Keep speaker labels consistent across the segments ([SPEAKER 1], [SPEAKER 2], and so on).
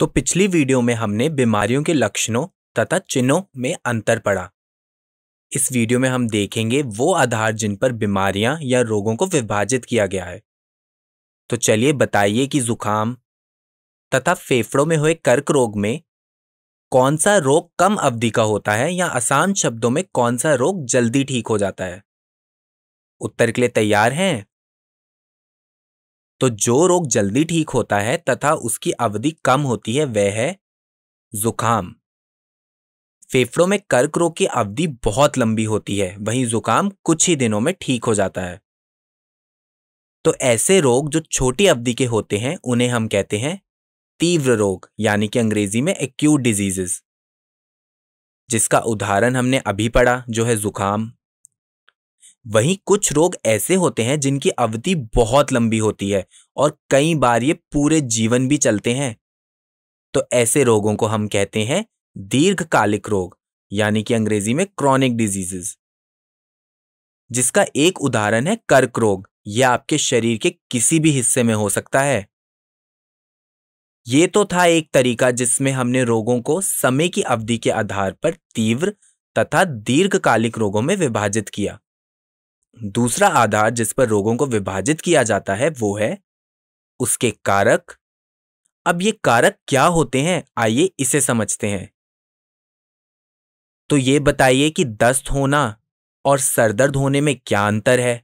[SPEAKER 1] तो पिछली वीडियो में हमने बीमारियों के लक्षणों तथा चिन्हों में अंतर पड़ा इस वीडियो में हम देखेंगे वो आधार जिन पर बीमारियां या रोगों को विभाजित किया गया है तो चलिए बताइए कि जुकाम तथा फेफड़ों में हुए कर्क रोग में कौन सा रोग कम अवधि का होता है या आसान शब्दों में कौन सा रोग जल्दी ठीक हो जाता है उत्तर के लिए तैयार हैं तो जो रोग जल्दी ठीक होता है तथा उसकी अवधि कम होती है वह है जुकाम फेफड़ों में कर्क रोग की अवधि बहुत लंबी होती है वहीं जुकाम कुछ ही दिनों में ठीक हो जाता है तो ऐसे रोग जो छोटी अवधि के होते हैं उन्हें हम कहते हैं तीव्र रोग यानी कि अंग्रेजी में एक्यूट डिजीजेस जिसका उदाहरण हमने अभी पढ़ा जो है जुकाम वहीं कुछ रोग ऐसे होते हैं जिनकी अवधि बहुत लंबी होती है और कई बार ये पूरे जीवन भी चलते हैं तो ऐसे रोगों को हम कहते हैं दीर्घकालिक रोग यानी कि अंग्रेजी में क्रॉनिक डिजीजेस जिसका एक उदाहरण है कर्क रोग यह आपके शरीर के किसी भी हिस्से में हो सकता है ये तो था एक तरीका जिसमें हमने रोगों को समय की अवधि के आधार पर तीव्र तथा दीर्घकालिक रोगों में विभाजित किया दूसरा आधार जिस पर रोगों को विभाजित किया जाता है वो है उसके कारक अब ये कारक क्या होते हैं आइए इसे समझते हैं तो ये बताइए कि दस्त होना और सरदर्द होने में क्या अंतर है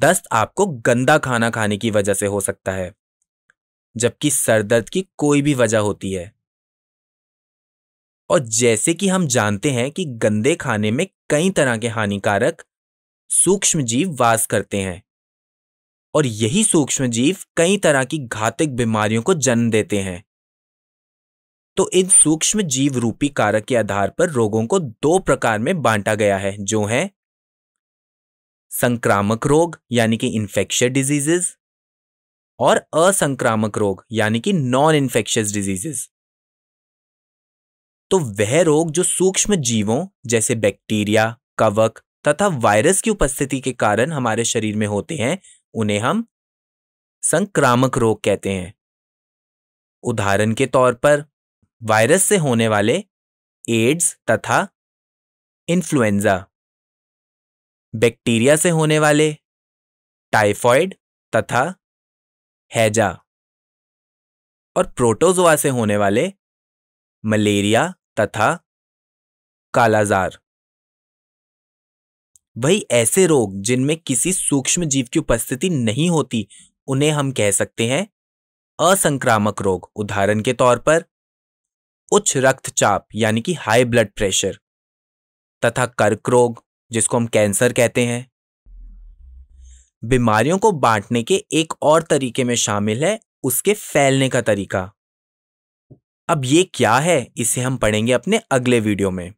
[SPEAKER 1] दस्त आपको गंदा खाना खाने की वजह से हो सकता है जबकि सरदर्द की कोई भी वजह होती है और जैसे कि हम जानते हैं कि गंदे खाने में कई तरह के हानिकारक सूक्ष्म जीव वास करते हैं और यही सूक्ष्म जीव कई तरह की घातक बीमारियों को जन्म देते हैं तो इन सूक्ष्म जीव रूपी कारक के आधार पर रोगों को दो प्रकार में बांटा गया है जो है संक्रामक रोग यानी कि इन्फेक्शियस डिजीजेस और असंक्रामक रोग यानी कि नॉन इन्फेक्शियस डिजीजेस तो वह रोग जो सूक्ष्म जीवों जैसे बैक्टीरिया कवक तथा वायरस की उपस्थिति के कारण हमारे शरीर में होते हैं उन्हें हम संक्रामक रोग कहते हैं उदाहरण के तौर पर वायरस से होने वाले एड्स तथा इन्फ्लुएंजा बैक्टीरिया से होने वाले टाइफॉइड तथा हैजा और प्रोटोजोआ से होने वाले मलेरिया तथा कालाजार वही ऐसे रोग जिनमें किसी सूक्ष्म जीव की उपस्थिति नहीं होती उन्हें हम कह सकते हैं असंक्रामक रोग उदाहरण के तौर पर उच्च रक्तचाप यानी कि हाई ब्लड प्रेशर तथा कर्क रोग जिसको हम कैंसर कहते हैं बीमारियों को बांटने के एक और तरीके में शामिल है उसके फैलने का तरीका अब ये क्या है इसे हम पढ़ेंगे अपने अगले वीडियो में